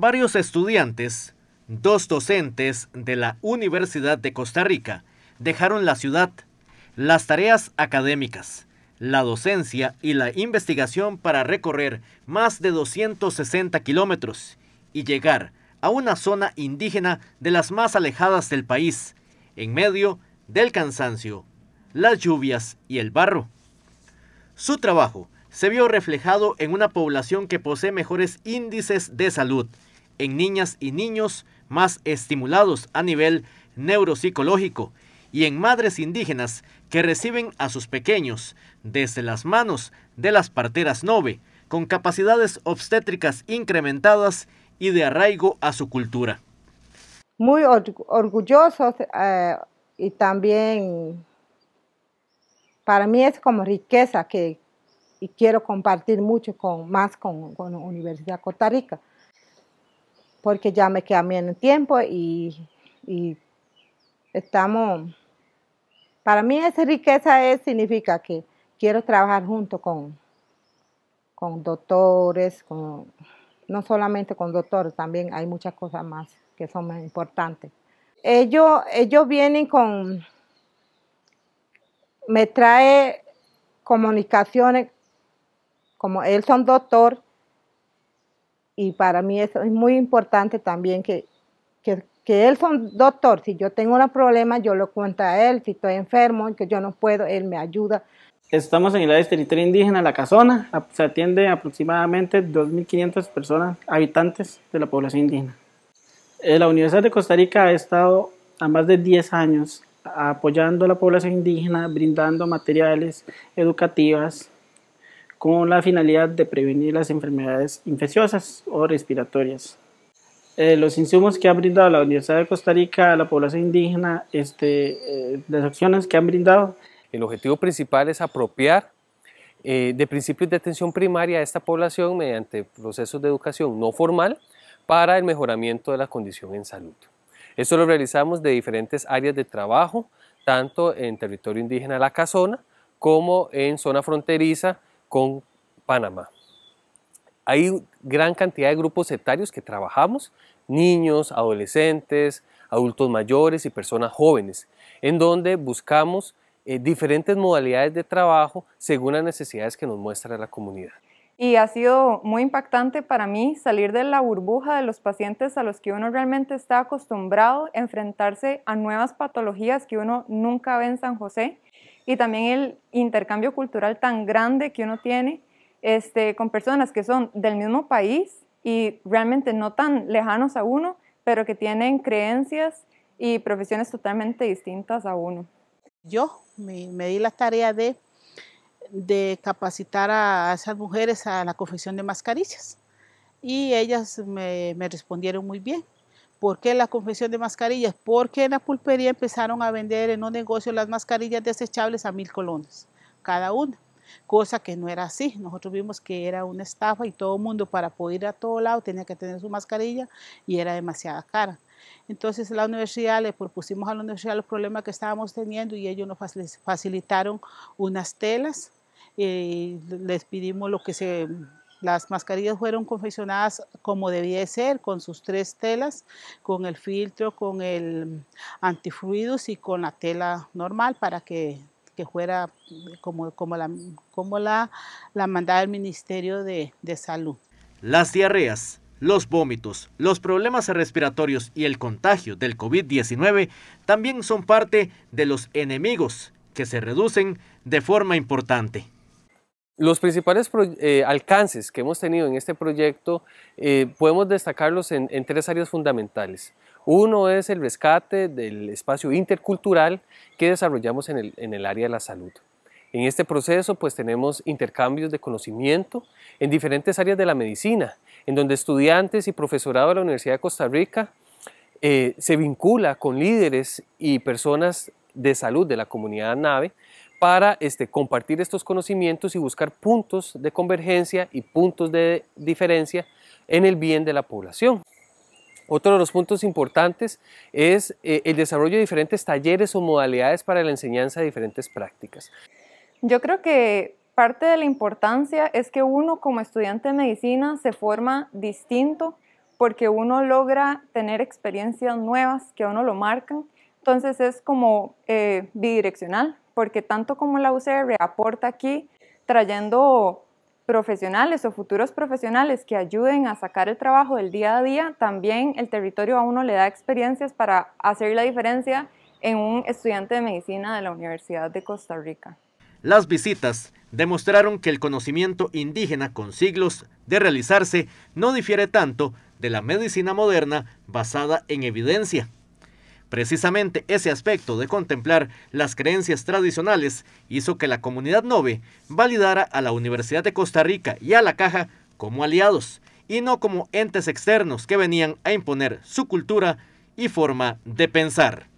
varios estudiantes, dos docentes de la Universidad de Costa Rica dejaron la ciudad, las tareas académicas, la docencia y la investigación para recorrer más de 260 kilómetros y llegar a una zona indígena de las más alejadas del país, en medio del cansancio, las lluvias y el barro. Su trabajo se vio reflejado en una población que posee mejores índices de salud, en niñas y niños más estimulados a nivel neuropsicológico y en madres indígenas que reciben a sus pequeños desde las manos de las parteras nove, con capacidades obstétricas incrementadas y de arraigo a su cultura. Muy orgullosos eh, y también para mí es como riqueza que y quiero compartir mucho con, más con, la Universidad de Costa Rica porque ya me queda bien el tiempo y, estamos, para mí esa riqueza es, significa que quiero trabajar junto con, con doctores, no solamente con doctores, también hay muchas cosas más que son más importantes. Ellos, ellos vienen con, me trae comunicaciones, como él son doctor, y para mí eso es muy importante también que, que, que él doctor, si yo tengo un problema yo lo cuento a él, si estoy enfermo, que yo no puedo, él me ayuda. Estamos en el área de territorio indígena La Casona, se atiende aproximadamente 2.500 personas, habitantes de la población indígena. Eh, la Universidad de Costa Rica ha estado a más de 10 años apoyando a la población indígena, brindando materiales educativas, con la finalidad de prevenir las enfermedades infecciosas o respiratorias. Eh, los insumos que ha brindado la Universidad de Costa Rica a la población indígena, este, eh, las acciones que han brindado. El objetivo principal es apropiar eh, de principios de atención primaria a esta población mediante procesos de educación no formal para el mejoramiento de la condición en salud. Esto lo realizamos de diferentes áreas de trabajo, tanto en territorio indígena La Casona como en zona fronteriza con Panamá. Hay gran cantidad de grupos etarios que trabajamos, niños, adolescentes, adultos mayores y personas jóvenes, en donde buscamos eh, diferentes modalidades de trabajo según las necesidades que nos muestra la comunidad. Y ha sido muy impactante para mí salir de la burbuja de los pacientes a los que uno realmente está acostumbrado, enfrentarse a nuevas patologías que uno nunca ve en San José y también el intercambio cultural tan grande que uno tiene este, con personas que son del mismo país y realmente no tan lejanos a uno, pero que tienen creencias y profesiones totalmente distintas a uno. Yo me, di la tarea de, de capacitar a esas mujeres a la confección de mascarillas y ellas me respondieron muy bien. ¿Por qué la confesión de mascarillas? Porque en la pulpería empezaron a vender en un negocio las mascarillas desechables a mil colones, cada una, cosa que no era así. Nosotros vimos que era una estafa y todo el mundo para poder ir a todo lado tenía que tener su mascarilla y era demasiada cara. Entonces la universidad le propusimos a la universidad los problemas que estábamos teniendo y ellos nos facilitaron unas telas, y eh, les pedimos lo que se las mascarillas fueron confeccionadas como debía ser, con sus tres telas, con el filtro, con el antifluidos y con la tela normal para que, fuera eh, como, como, la, como la, la mandada del Ministerio de, de Salud. Las diarreas, los vómitos, los problemas respiratorios y el contagio del COVID-19 también son parte de los enemigos que se reducen de forma importante. Los principales eh, alcances que hemos tenido en este proyecto eh, podemos destacarlos en, tres áreas fundamentales. Uno es el rescate del espacio intercultural que desarrollamos en el, área de la salud. En este proceso pues tenemos intercambios de conocimiento en diferentes áreas de la medicina, en donde estudiantes y profesorado de la Universidad de Costa Rica eh, se vincula con líderes y personas de salud de la comunidad NAVE para este, compartir estos conocimientos y buscar puntos de convergencia y puntos de diferencia en el bien de la población. Otro de los puntos importantes es eh, el desarrollo de diferentes talleres o modalidades para la enseñanza de diferentes prácticas. Yo creo que parte de la importancia es que uno como estudiante de medicina se forma distinto porque uno logra tener experiencias nuevas que a uno lo marcan. Entonces es como eh, bidireccional, porque tanto como la UCR aporta aquí trayendo profesionales o futuros profesionales que ayuden a sacar el trabajo del día a día, también el territorio a uno le da experiencias para hacer la diferencia en un estudiante de medicina de la Universidad de Costa Rica. Las visitas demostraron que el conocimiento indígena con siglos de realizarse no difiere tanto de la medicina moderna basada en evidencia. Precisamente ese aspecto de contemplar las creencias tradicionales hizo que la comunidad Nove validara a la Universidad de Costa Rica y a la Caja como aliados y no como entes externos que venían a imponer su cultura y forma de pensar.